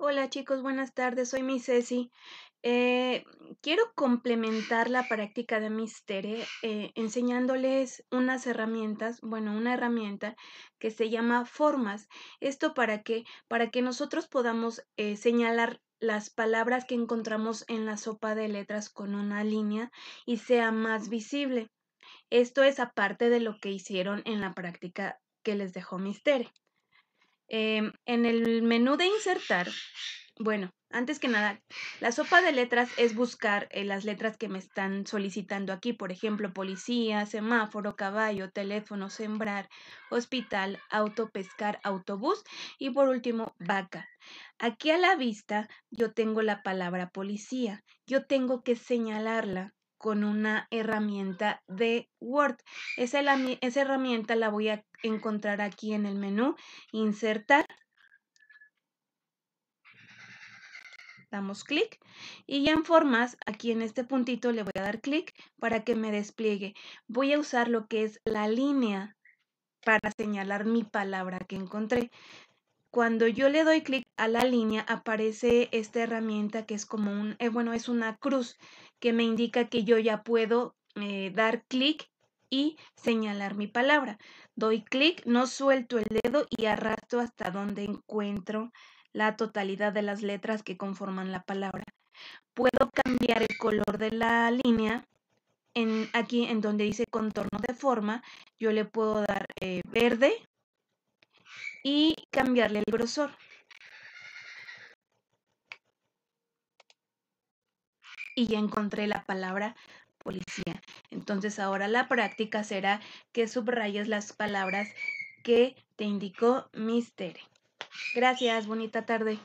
Hola chicos, buenas tardes, soy mi Ceci. Eh, quiero complementar la práctica de Mistere eh, enseñándoles unas herramientas, bueno, una herramienta que se llama formas. ¿Esto para que, Para que nosotros podamos eh, señalar las palabras que encontramos en la sopa de letras con una línea y sea más visible. Esto es aparte de lo que hicieron en la práctica que les dejó Mistere. Em, en el menú de insertar, bueno, antes que nada, la sopa de letras es buscar eh, las letras que me están solicitando aquí, por ejemplo, policía, semáforo, caballo, teléfono, sembrar, hospital, auto, pescar, autobús y por último, vaca. Aquí a la vista yo tengo la palabra policía, yo tengo que señalarla con una herramienta de Word. Esa, herramienta la voy a encontrar aquí en el menú Insertar. Damos clic y ya en formas, aquí en este puntito le voy a dar clic para que me despliegue. Voy a usar lo que es la línea para señalar mi palabra que encontré cuando yo le doy clic a la línea aparece esta herramienta que es como un, eh, bueno, es una cruz que me indica que yo ya puedo eh, dar clic y señalar mi palabra. Doy clic, no suelto el dedo y arrastro hasta donde encuentro la totalidad de las letras que conforman la palabra. Puedo cambiar el color de la línea. En, aquí en donde dice contorno de forma, yo le puedo dar eh, verde, y cambiarle el grosor. Y ya encontré la palabra policía. Entonces ahora la práctica será que subrayes las palabras que te indicó Mister. Gracias, bonita tarde.